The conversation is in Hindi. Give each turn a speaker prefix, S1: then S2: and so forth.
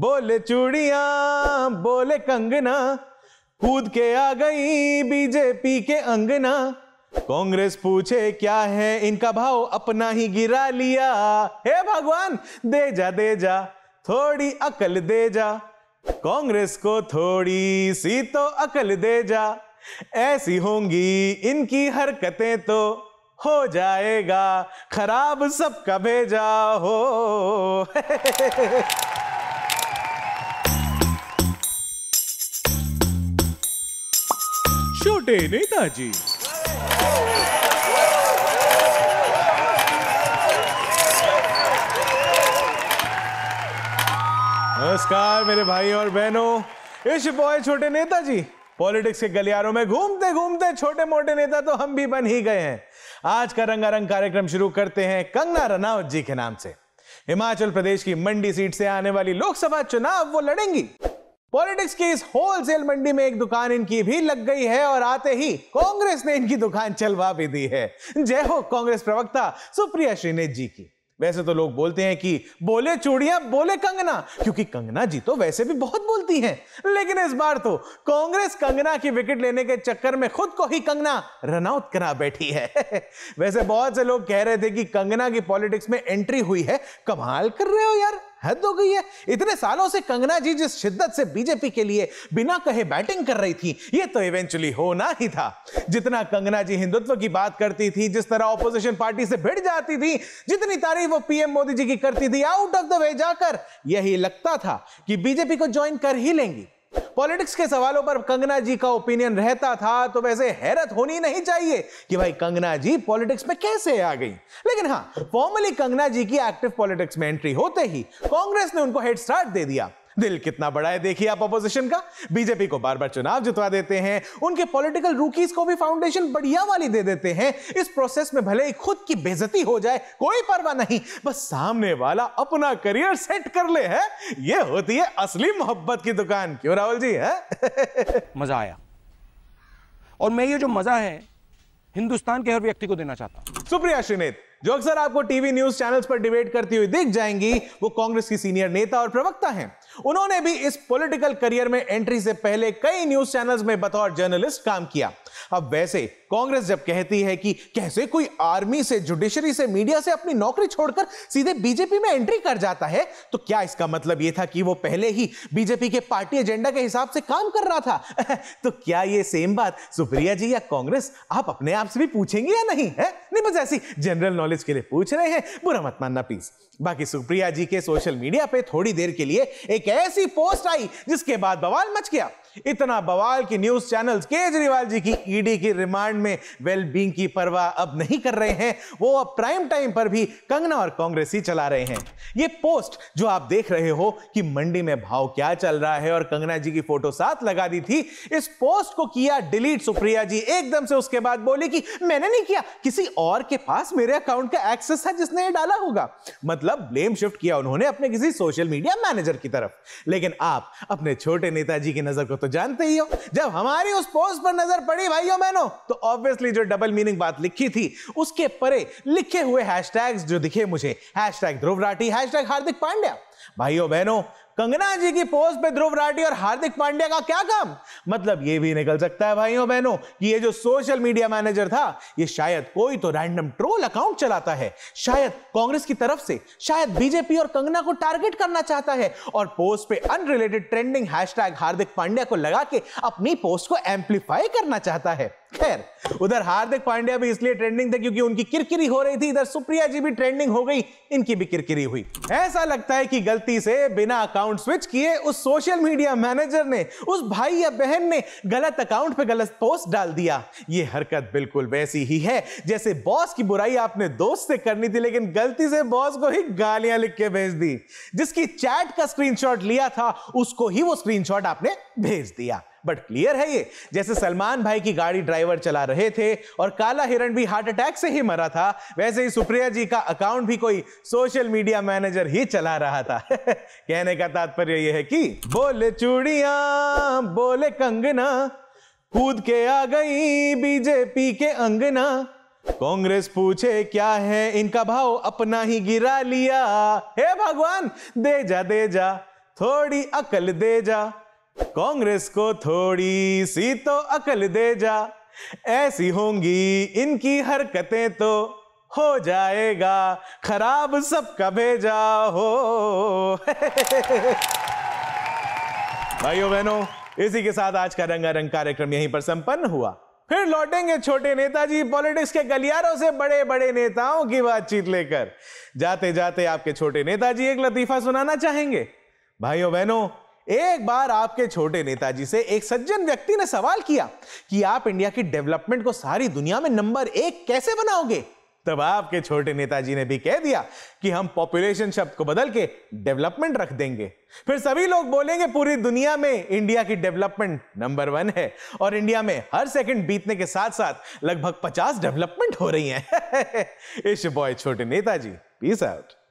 S1: बोले चूड़िया बोले कंगना कूद के आ गई बीजेपी के अंगना कांग्रेस पूछे क्या है इनका भाव अपना ही गिरा लिया हे भगवान दे जा दे जा थोड़ी अकल दे जा कांग्रेस को थोड़ी सी तो अकल दे जा ऐसी होंगी इनकी हरकतें तो हो जाएगा खराब सबका भेजा हो छोटे नेताजी नमस्कार मेरे भाई और बहनों इस बॉय छोटे नेताजी पॉलिटिक्स के गलियारों में घूमते घूमते छोटे मोटे नेता तो हम भी बन ही गए हैं आज का रंगारंग कार्यक्रम शुरू करते हैं कंगना रनावत जी के नाम से हिमाचल प्रदेश की मंडी सीट से आने वाली लोकसभा चुनाव वो लड़ेंगी पॉलिटिक्स की इस होलसेल मंडी में एक दुकान इनकी भी लग गई है और आते ही कांग्रेस ने इनकी दुकान चलवा भी दी है जय हो कांग्रेस प्रवक्ता सुप्रिया श्रीनेत जी की वैसे तो लोग बोलते हैं कि बोले चूड़िया बोले कंगना क्योंकि कंगना जी तो वैसे भी बहुत बोलती हैं लेकिन इस बार तो कांग्रेस कंगना की विकेट लेने के चक्कर में खुद को ही कंगना रनआउट करा बैठी है वैसे बहुत से लोग कह रहे थे कि कंगना की पॉलिटिक्स में एंट्री हुई है कमाल कर रहे हो यार हद हो गई है इतने सालों से कंगना जी जिस शिद्दत से बीजेपी के लिए बिना कहे बैटिंग कर रही थी ये तो इवेंचुअली होना ही था जितना कंगना जी हिंदुत्व की बात करती थी जिस तरह ऑपोजिशन पार्टी से भिड़ जाती थी जितनी तारीफ वो पीएम मोदी जी की करती थी आउट ऑफ द वे जाकर यही लगता था कि बीजेपी को ज्वाइन कर ही लेंगी पॉलिटिक्स के सवालों पर कंगना जी का ओपिनियन रहता था तो वैसे हैरत होनी नहीं चाहिए कि भाई कंगना जी पॉलिटिक्स में कैसे आ गई लेकिन हाँ फॉर्मली कंगना जी की एक्टिव पॉलिटिक्स में एंट्री होते ही कांग्रेस ने उनको हेड स्टार्ट दे दिया दिल कितना बड़ा है देखिए आप अपोजिशन का बीजेपी को बार बार चुनाव जितवा देते हैं उनके पॉलिटिकल रूकीज को भी फाउंडेशन बढ़िया वाली दे देते हैं इस प्रोसेस में भले ही खुद की बेजती हो जाए कोई परवाह नहीं बस सामने वाला अपना करियर सेट कर ले है ये होती है असली मोहब्बत की दुकान क्यों राहुल जी है मजा आया और मैं ये जो मजा है हिंदुस्तान के हर व्यक्ति को देना चाहता हूं सुप्रिया श्रीनेत जो अक्सर आपको टीवी न्यूज चैनल्स पर डिबेट करती हुई दिख जाएंगी वो कांग्रेस की सीनियर नेता और प्रवक्ता हैं उन्होंने भी इस पॉलिटिकल करियर में एंट्री से पहले कई न्यूज चैनल्स में बतौर जर्नलिस्ट काम किया अब वैसे कांग्रेस जब कहती है कि कैसे कोई आर्मी से जुडिशरी से मीडिया से अपनी नौकरी छोड़कर सीधे बीजेपी में एंट्री कर जाता है तो क्या इसका मतलब यह था कि वो पहले ही बीजेपी के पार्टी एजेंडा के हिसाब से काम कर रहा था तो क्या ये सेम बात सुप्रिया जी या कांग्रेस आप अपने आप से भी पूछेंगे या नहीं है नहीं बस ऐसी जनरल नॉलेज के लिए पूछ रहे हैं बुरा मत मानना प्लीज बाकी सुप्रिया जी के सोशल मीडिया पे थोड़ी देर के लिए एक ऐसी पोस्ट आई जिसके बाद बवाल मच गया इतना बवाल की न्यूज चैनल केजरीवाल जी की ईडी की रिमांड में वेल बींग की परवाह अब नहीं कर रहे हैं वो अब प्राइम टाइम पर भी कंगना और कांग्रेस ही चला रहे हैं ये पोस्ट जो आप देख रहे हो कि मंडी में भाव क्या चल रहा है और कंगना जी की फोटो साथ लगा दी थी इस पोस्ट को किया डिलीट सुप्रिया जी एकदम से उसके बाद बोली कि मैंने नहीं किया किसी और के पास मेरे अकाउंट का एक्सेस था जिसने ये डाला होगा मतलब ब्लेम शिफ्ट किया उन्होंने अपने किसी सोशल मीडिया मैनेजर की तरफ लेकिन आप अपने छोटे नेताजी की नजर को तो तो जानते ही हो जब हमारी उस पोस्ट पर नजर पड़ी भाइयों बहनों तो ऑब्वियसली जो डबल मीनिंग बात लिखी थी उसके परे लिखे हुए हैशटैग्स जो दिखे मुझे हैशटैग ध्रुव राठी हैशटैग हार्दिक पांड्या भाइयों बहनों कंगना जी की पोस्ट पे ध्रुव राठी और हार्दिक पांड्या का क्या काम मतलब ये भी निकल सकता है भाइयों बहनों कि ये जो सोशल मीडिया मैनेजर था ये शायद कोई तो रैंडम ट्रोल अकाउंट चलाता है शायद कांग्रेस की तरफ से शायद बीजेपी और कंगना को टारगेट करना चाहता है और पोस्ट पे unrelated trending hashtag Hardik Pandya को लगा के अपनी पोस्ट को एम्पलीफाई करना चाहता है खैर उधर हार्दिक पांड्या भी इसलिए ट्रेंडिंग थे क्योंकि उनकी किरकिरी हो रही थी इधर सुप्रिया जी भी ट्रेंडिंग हो गई इनकी भी किरकिरी हुई ऐसा लगता है कि गलती से बिना अकाउंट स्विच किए उस सोशल मीडिया मैनेजर ने उस भाई या बहन ने गलत अकाउंट पे गलत पोस्ट डाल दिया ये हरकत बिल्कुल वैसी ही है जैसे बॉस की बुराई आपने दोस्त से करनी थी लेकिन गलती से बॉस को ही गालियां लिख के भेज दी जिसकी चैट का स्क्रीनशॉट लिया था उसको ही वो स्क्रीनशॉट आपने भेज दिया बट क्लियर है ये जैसे सलमान भाई की गाड़ी ड्राइवर चला रहे थे और काला हिरण भी हार्ट अटैक से ही मरा था वैसे ही सुप्रिया जी का अकाउंट भी कोई सोशल मीडिया मैनेजर ही चला रहा था कहने का तात्पर्य यह है कि बोले चूड़िया बोले कंगना कूद के आ गई बीजेपी के अंगना कांग्रेस पूछे क्या है इनका भाव अपना ही गिरा लिया हे भगवान दे जा दे जा थोड़ी अकल दे जा कांग्रेस को थोड़ी सी तो अकल दे जा ऐसी होंगी इनकी हरकतें तो हो जाएगा खराब सबका भेजा हो भाइयों बहनों इसी के साथ आज का रंगारंग कार्यक्रम यहीं पर संपन्न हुआ फिर लौटेंगे छोटे नेताजी पॉलिटिक्स के गलियारों से बड़े बड़े नेताओं की बातचीत लेकर जाते जाते आपके छोटे नेताजी एक लतीफा सुनाना चाहेंगे भाइयों बहनों एक बार आपके छोटे नेताजी से एक सज्जन व्यक्ति ने सवाल किया कि आप इंडिया की डेवलपमेंट को सारी दुनिया में नंबर एक कैसे बनाओगे तब आपके छोटे नेताजी ने भी कह दिया कि हम पॉपुलेशन शब्द को बदल के डेवलपमेंट रख देंगे फिर सभी लोग बोलेंगे पूरी दुनिया में इंडिया की डेवलपमेंट नंबर वन है और इंडिया में हर सेकंड बीतने के साथ साथ लगभग पचास डेवलपमेंट हो रही है इश बॉय छोटे नेताजी पीस आउट